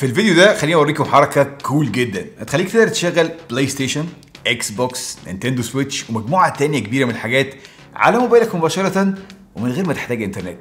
في الفيديو ده خليني اوريكم حركه كول جدا هتخليك تقدر تشغل بلاي ستيشن اكس بوكس نينتندو سويتش ومجموعه تانية كبيره من الحاجات على موبايلك مباشره ومن غير ما تحتاج انترنت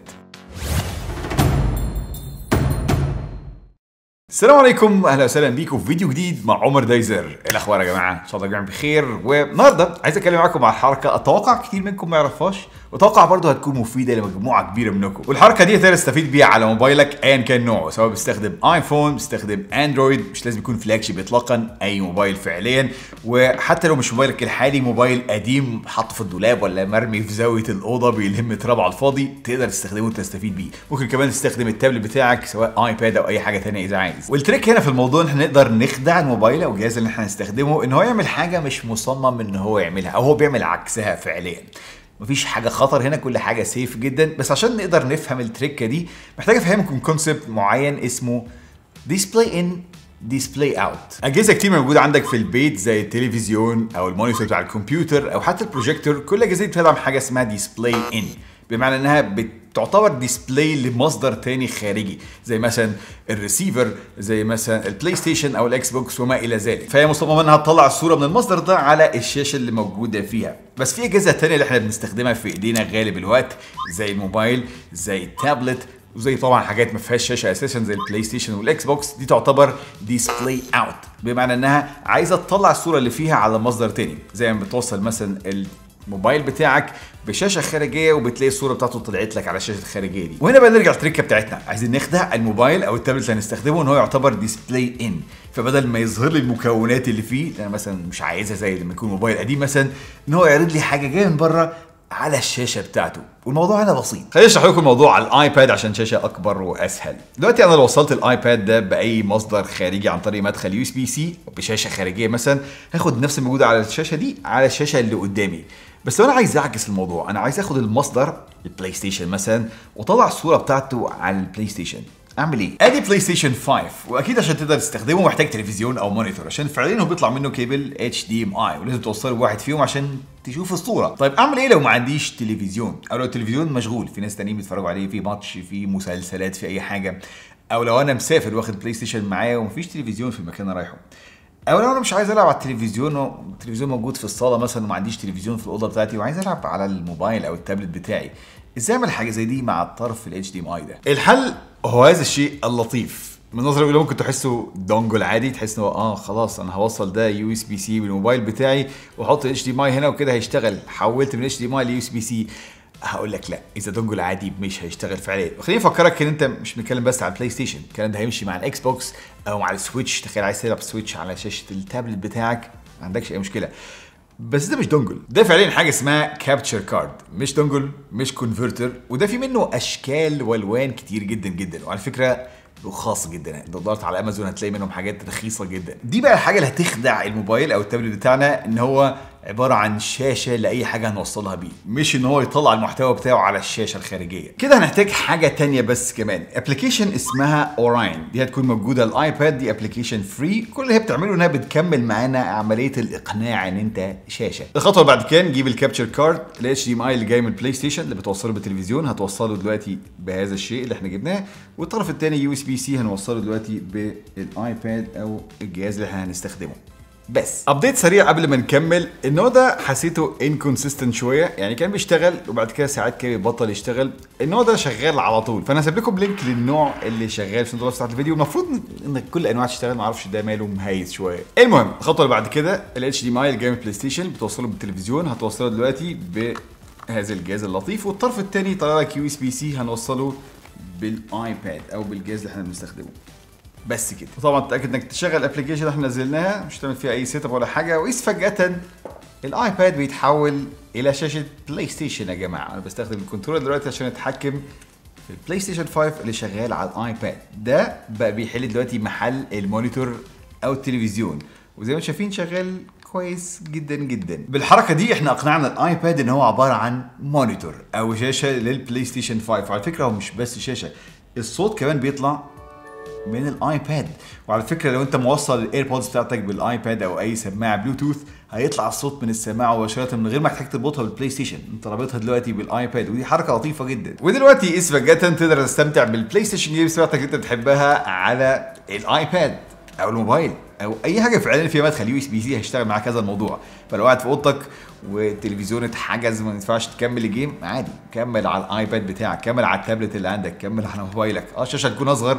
السلام عليكم اهلا وسهلا بيكم في فيديو جديد مع عمر دايزر ايه الاخبار يا جماعه ان شاء الله جميعا بخير والنهارده عايز اتكلم معاكم على حركه اتوقع كتير منكم ما يعرفهاش واتوقع برضه هتكون مفيده لمجموعه كبيره منكم والحركه دي تقدر تستفيد بيها على موبايلك ايا كان نوعه سواء بتستخدم ايفون بتستخدم اندرويد مش لازم يكون فلاج شيب اطلاقا اي موبايل فعليا وحتى لو مش موبايلك الحالي موبايل قديم حاطه في الدولاب ولا مرمي في زاويه الاوضه بيلم تراب على الفاضي تقدر تستخدمه وتستفيد بيه ممكن كمان تستخدم التابلت بتاعك سواء ايباد او اي حاجه ثانيه اذا عايز والتريك هنا في الموضوع ان احنا نقدر نخدع الموبايل او الجهاز اللي احنا هنستخدمه ان هو يعمل حاجه مش مصمم ان هو يعملها او هو بيعمل عكسها فعليا مفيش حاجه خطر هنا كل حاجه سيف جدا بس عشان نقدر نفهم التريكه دي محتاج افهمكم كونسبت معين اسمه ديسبلاي ان ديسبلاي اوت اجهزه كتير موجوده عندك في البيت زي التلفزيون او المونيتور بتاع الكمبيوتر او حتى البروجيكتور كل أجهزة دي بتدعم حاجه اسمها ديسبلاي ان بمعنى انها بت تعتبر ديسبلاي لمصدر تاني خارجي زي مثلا الريسيفر زي مثلا البلاي ستيشن او الاكس بوكس وما الى ذلك فهي مصممه انها تطلع الصوره من المصدر ده على الشاشه اللي موجوده فيها بس في اجهزه تانية اللي احنا بنستخدمها في ايدينا غالب الوقت زي الموبايل زي التابلت وزي طبعا حاجات ما فيهاش شاشه اساسا زي البلاي ستيشن والاكس بوكس دي تعتبر ديسبلاي اوت بمعنى انها عايزه تطلع الصوره اللي فيها على مصدر تاني زي ما بتوصل مثلا الموبايل بتاعك بشاشه خارجيه وبتلاقي الصوره بتاعته طلعت لك على الشاشه الخارجيه دي وهنا بقى نرجع التركه بتاعتنا عايزين نخدع الموبايل او التابلت اللي هنستخدمه ان هو يعتبر ديسبلاي ان فبدل ما يظهر لي المكونات اللي فيه اللي انا مثلا مش عايزها زي لما يكون موبايل قديم مثلا ان هو يعرض لي حاجه جايه من بره على الشاشه بتاعته والموضوع هنا بسيط خليني اشرح لكم الموضوع على الايباد عشان شاشه اكبر واسهل دلوقتي انا لو وصلت الايباد ده باي مصدر خارجي عن طريق مدخل يو اس بي سي بشاشه خارجيه مثلا هاخد نفس الموجودة على الشاشه دي على الشاشه اللي قدامي بس لو انا عايز اعكس الموضوع انا عايز اخد المصدر البلاي ستيشن مثلا واطلع الصوره بتاعته على البلاي ستيشن اعمل ايه؟ ادي بلاي ستيشن 5 واكيد عشان تقدر تستخدمه محتاج تلفزيون او مونيتور عشان فعليا هو بيطلع منه كيبل اتش دي ام اي ولازم توصل واحد فيهم عشان تشوف الصوره طيب اعمل ايه لو ما عنديش تلفزيون او لو التلفزيون مشغول في ناس تانيين بيتفرجوا عليه في ماتش في مسلسلات في اي حاجه او لو انا مسافر واخد بلاي ستيشن معايا ومفيش تلفزيون في المكان اللي رايحه اولا انا مش عايز العب على التلفزيون التلفزيون موجود في الصاله مثلا وما عنديش تلفزيون في الاوضه بتاعتي وعايز العب على الموبايل او التابلت بتاعي ازاي اعمل حاجه زي دي مع الطرف الاتش دي ام اي ده الحل هو هذا الشيء اللطيف من النظره الاولى ممكن تحسه دونجل عادي تحس انه اه خلاص انا هوصل ده يو اس بي سي بالموبايل بتاعي واحط الاتش دي ام اي هنا وكده هيشتغل حولت من اتش دي ام اي ليو اس بي سي هقول لك لا اذا دونجل عادي مش هيشتغل فعليا خليني افكرك ان انت مش بنتكلم بس على البلاي ستيشن الكلام ده هيمشي مع الاكس بوكس او على السويتش تخيل عايز تلعب سويتش على شاشه التابلت بتاعك ما عندكش اي مشكله بس ده مش دونجل ده فعليا حاجه اسمها كابتشر كارد مش دونجل مش كونفرتر وده في منه اشكال والوان كتير جدا جدا وعلى فكره وخاص جدا لو دورت على امازون هتلاقي منهم حاجات رخيصه جدا دي بقى الحاجه اللي هتخدع الموبايل او التابلت بتاعنا ان هو عباره عن شاشه لاي حاجه هنوصلها بيه مش ان هو يطلع المحتوى بتاعه على الشاشه الخارجيه كده هنحتاج حاجه تانية بس كمان ابلكيشن اسمها اوراين دي هتكون موجوده الايباد دي ابلكيشن فري كل اللي هي بتعمله انها بتكمل معانا عمليه الاقناع ان انت شاشه الخطوه اللي بعد كده نجيب الكابتشر كارد الاتش دي ام اي اللي جاي من البلاي ستيشن اللي بتوصله بالتلفزيون هتوصله دلوقتي بهذا الشيء اللي احنا جبناه والطرف الثاني يو اس بي سي هنوصله دلوقتي بالايباد او الجهاز اللي احنا هنستخدمه بس ابديت سريع قبل ما نكمل النوع ده حسيته انكونسيستنت شويه يعني كان بيشتغل وبعد كده ساعات كان بيبطل يشتغل النوع ده شغال على طول فانا هسيب لكم لينك للنوع اللي شغال في الوصف بتاعت الفيديو المفروض ان كل انواع تشتغل ما اعرفش ده ماله مهيز شويه المهم الخطوه اللي بعد كده ال اتش دي ماي الجيم بلاي ستيشن بتوصله بالتلفزيون هتوصله دلوقتي بهذا الجهاز اللطيف والطرف الثاني طلع لك يو اس بي سي هنوصله بالايباد او بالجهاز اللي احنا بنستخدمه بس كده وطبعا تتاكد انك تشغل الابلكيشن اللي احنا نزلناها مش هتعمل فيها اي سيت اب ولا حاجه وقيس فجاه الايباد بيتحول الى شاشه بلاي ستيشن يا جماعه انا بستخدم الكنترول دلوقتي عشان اتحكم في البلاي ستيشن 5 اللي شغال على الايباد ده بقى بيحل دلوقتي محل المونيتور او التلفزيون وزي ما انتم شايفين شغال كويس جدا جدا بالحركه دي احنا اقنعنا الايباد ان هو عباره عن مونيتور او شاشه للبلاي ستيشن 5 وعلى فكره هو مش بس شاشه الصوت كمان بيطلع من الايباد وعلى فكره لو انت موصل الايربودز بتاعتك بالايباد او اي سماعه بلوتوث هيطلع الصوت من السماعه مباشره من غير ما تحتاج تربطها بالبلاي ستيشن انت رابطها دلوقتي بالايباد ودي حركه لطيفه جدا ودلوقتي جدا تقدر تستمتع بالبلاي ستيشن جيمز بتاعتك اللي انت بتحبها على الايباد او الموبايل او اي حاجه فعلا فيها مدخل يو اس بي سي هيشتغل معاك هذا الموضوع فلو قاعد في اوضتك والتلفزيون اتحجز ما ينفعش تكمل الجيم عادي كمل على الايباد بتاعك كمل على التابلت اللي عندك كمل على موبايلك اه الشاشه هتكون اصغر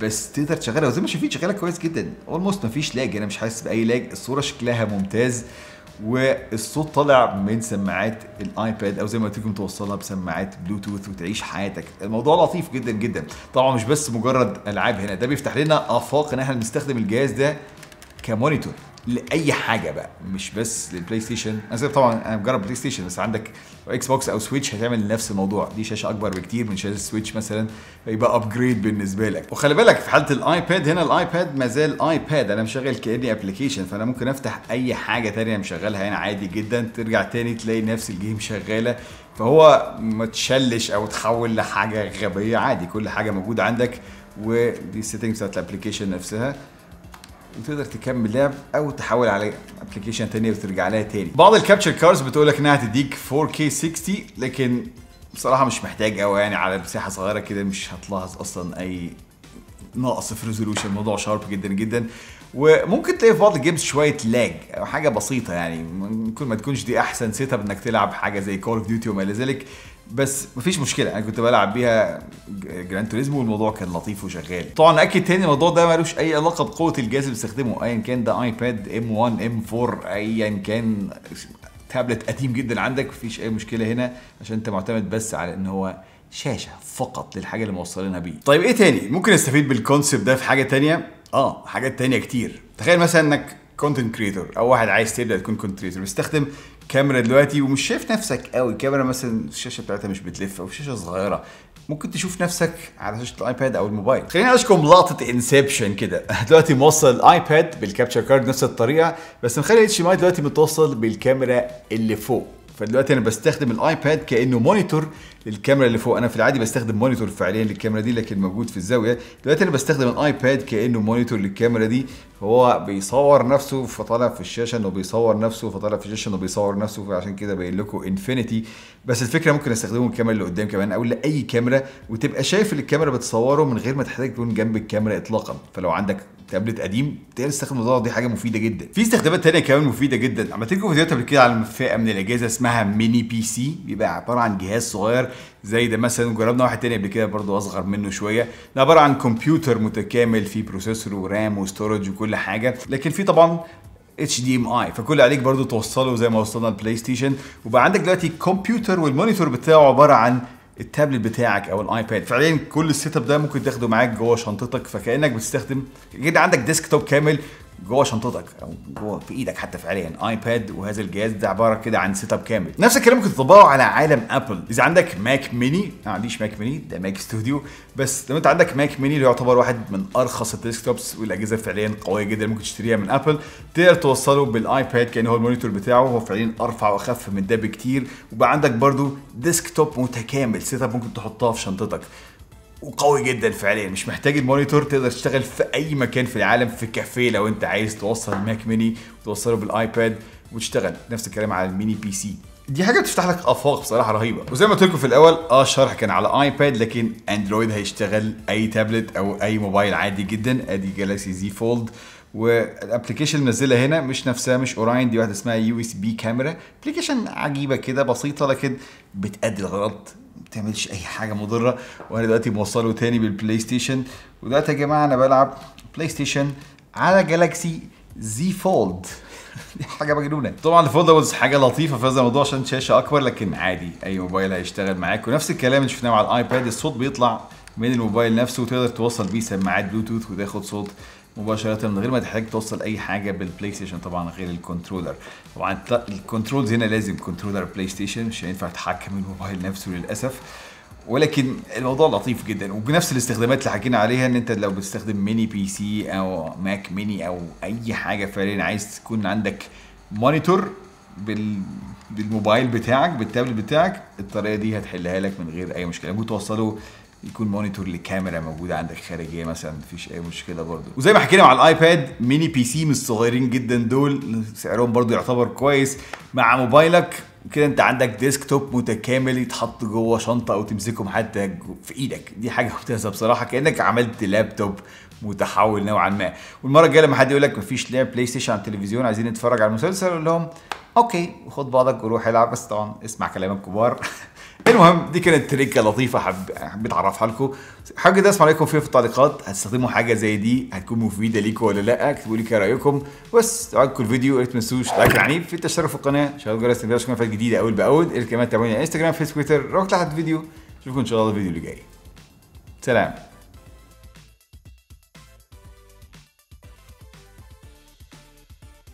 بس تقدر تشغلها وزي ما شايفين شغاله كويس جدا اولموست مفيش لاج انا مش حاسس باي لاج الصوره شكلها ممتاز والصوت طالع من سماعات الايباد او زي ما قلت لكم توصلها بسماعات بلوتوث وتعيش حياتك الموضوع لطيف جدا جدا طبعا مش بس مجرد العاب هنا ده بيفتح لنا افاق ان احنا نستخدم الجهاز ده كمونيتور لاي حاجه بقى مش بس للبلاي ستيشن انا طبعا انا بجرب بلاي ستيشن بس عندك اكس بوكس او سويتش هتعمل نفس الموضوع دي شاشه اكبر بكتير من شاشه السويتش مثلا فيبقى ابجريد بالنسبه لك وخلي بالك في حاله الايباد هنا الايباد ما زال ايباد انا مشغل كاني ابلكيشن فانا ممكن افتح اي حاجه تانية مشغلها هنا عادي جدا ترجع تاني تلاقي نفس الجيم شغاله فهو ما تشلش او تحول لحاجه غبيه عادي كل حاجه موجوده عندك ودي السيتنجز بتاعت الابلكيشن نفسها وتقدر تكمل لعب او تحول على ابلكيشن تانية وترجع لها تاني بعض الكابتشر كارز بتقول لك انها تديك 4K 60 لكن بصراحه مش محتاج قوي يعني على مساحه صغيره كده مش هتلاحظ اصلا اي نقص في ريزولوشن الموضوع شارب جدا جدا وممكن تلاقي في بعض الجيمز شويه لاج او حاجه بسيطه يعني ممكن ما تكونش دي احسن سيت اب انك تلعب حاجه زي كول اوف ديوتي وما الى ذلك بس مفيش مشكله انا كنت بلعب بيها جراند توريزمو والموضوع كان لطيف وشغال طبعا اكد تاني الموضوع ده ملوش اي علاقه بقوه الجهاز اللي بستخدمه ايا كان ده ايباد ام 1 ام 4 ايا كان تابلت قديم جدا عندك مفيش اي مشكله هنا عشان انت معتمد بس على ان هو شاشه فقط للحاجه اللي موصلينها بيه طيب ايه تاني ممكن استفيد بالكونسيبت ده في حاجه تانية اه حاجات تانية كتير تخيل مثلا انك كونتنت كريتور او واحد عايز تبدا تكون كونتنت كريتور بيستخدم كاميرا دلوقتي ومش شايف نفسك قوي الكاميرا مثلا الشاشه بتاعتها مش بتلف او شاشه صغيره ممكن تشوف نفسك على شاشه الايباد او الموبايل خليني اشكم لقطه انسبشن كده دلوقتي موصل الايباد بالكابتشر كارد نفس الطريقه بس مخلي اتش دلوقتي متوصل بالكاميرا اللي فوق فدلوقتي انا بستخدم الايباد كانه مونيتور للكاميرا اللي فوق انا في العادي بستخدم مونيتور فعليا للكاميرا دي لكن موجود في الزاويه دلوقتي انا بستخدم الايباد كانه مونيتور للكاميرا دي فهو بيصور نفسه فطالع في الشاشه انه بيصور نفسه فطالع في الشاشه انه بيصور نفسه فعشان كده باين لكم انفينيتي بس الفكره ممكن استخدمه الكاميرا اللي قدام كمان او لاي كاميرا وتبقى شايف الكاميرا بتصوره من غير ما تحتاج تكون جنب الكاميرا اطلاقا فلو عندك تابلت قديم تقدر تستخدم النظاره دي حاجه مفيده جدا في استخدامات تانية كمان مفيده جدا عملت لكم فيديوهات قبل كده على فئه من الاجهزه اسمها ميني بي سي بيبقى عباره عن جهاز صغير زي ده مثلا جربنا واحد تاني قبل كده برضه اصغر منه شويه ده عباره عن كمبيوتر متكامل فيه بروسيسور ورام وستورج وكل حاجه لكن في طبعا اتش دي ام اي فكل عليك برضو توصله زي ما وصلنا البلاي ستيشن وبقى عندك دلوقتي الكمبيوتر والمونيتور بتاعه عباره عن التابلت بتاعك او الايباد فعليا كل السيت اب ده ممكن تاخده معاك جوه شنطتك فكانك بتستخدم كده عندك ديسك توب كامل جوه شنطتك او جوه في ايدك حتى فعليا ايباد وهذا الجهاز ده عباره كده عن سيت اب كامل نفس الكلام ممكن تطبقه على عالم ابل اذا عندك ماك ميني ما عنديش ماك ميني ده ماك ستوديو بس لو انت عندك ماك ميني اللي يعتبر واحد من ارخص الديسكتوبس والاجهزه فعليا قويه جدا ممكن تشتريها من ابل تقدر توصله بالايباد كان هو المونيتور بتاعه هو فعليا ارفع واخف من ده بكتير وبقى عندك ديسك ديسكتوب متكامل سيت اب ممكن تحطها في شنطتك وقوي جدا فعليا مش محتاج المونيتور تقدر تشتغل في اي مكان في العالم في كافيه لو انت عايز توصل الماك ميني وتوصله بالايباد وتشتغل نفس الكلام على الميني بي سي دي حاجه بتفتح لك افاق بصراحه رهيبه وزي ما قلت لكم في الاول اه الشرح كان على ايباد لكن اندرويد هيشتغل اي تابلت او اي موبايل عادي جدا ادي جالاكسي زي فولد والابلكيشن منزلها هنا مش نفسها مش اوراين دي واحده اسمها يو اس بي كاميرا ابلكيشن عجيبه كده بسيطه لكن بتأدي الغرض بتعملش اي حاجه مضره وانا دلوقتي موصله تاني بالبلاي ستيشن ودلوقتي يا جماعه انا بلعب بلاي ستيشن على جالاكسي زي فولد دي حاجه مجنونه طبعا الفولدبلز حاجه لطيفه في هذا الموضوع عشان شاشه اكبر لكن عادي اي موبايل هيشتغل معاك ونفس الكلام اللي شفناه على الايباد الصوت بيطلع من الموبايل نفسه وتقدر توصل بيه سماعات بلوتوث وتاخد صوت مباشرة من غير ما تحتاج توصل أي حاجة بالبلاي ستيشن طبعا غير الكنترولر طبعا الكنترولز هنا لازم كنترولر بلاي ستيشن مش هينفع تحكم الموبايل نفسه للأسف ولكن الموضوع لطيف جدا وبنفس الاستخدامات اللي حكينا عليها ان انت لو بتستخدم ميني بي سي او ماك ميني او اي حاجه فعليا عايز تكون عندك مونيتور بال بالموبايل بتاعك بالتابلت بتاعك الطريقه دي هتحلها لك من غير اي مشكله ممكن توصله يكون مونيتور للكاميرا موجوده عندك خارجيه مثلا مفيش اي مشكله برضو وزي ما حكينا مع الايباد ميني بي سي من الصغيرين جدا دول سعرهم برضو يعتبر كويس مع موبايلك كده انت عندك ديسك توب متكامل يتحط جوه شنطه او تمسكهم حتى في ايدك دي حاجه ممتازه بصراحه كانك عملت لابتوب متحول نوعا ما والمره الجايه لما حد يقول لك مفيش لعب بلاي ستيشن على التلفزيون عايزين نتفرج على المسلسل اقول لهم اوكي وخد بعضك وروح العب بس طبعا اسمع كلام الكبار المهم دي كانت تريكه لطيفه حب حبيت اعرفها لكم حاجه ده اسمع رايكم فيها في التعليقات هتستخدموا حاجه زي دي هتكون مفيده ليكم ولا لا اكتبوا لي رايكم بس عجبكم الفيديو ما تنسوش لايك العنيف في التشترك في القناه شغل الجرس عشان فيديوهات جديده اول باول الكلمات تابعوني على انستجرام فيس تويتر روح تحت الفيديو اشوفكم ان شاء الله الفيديو اللي جاي سلام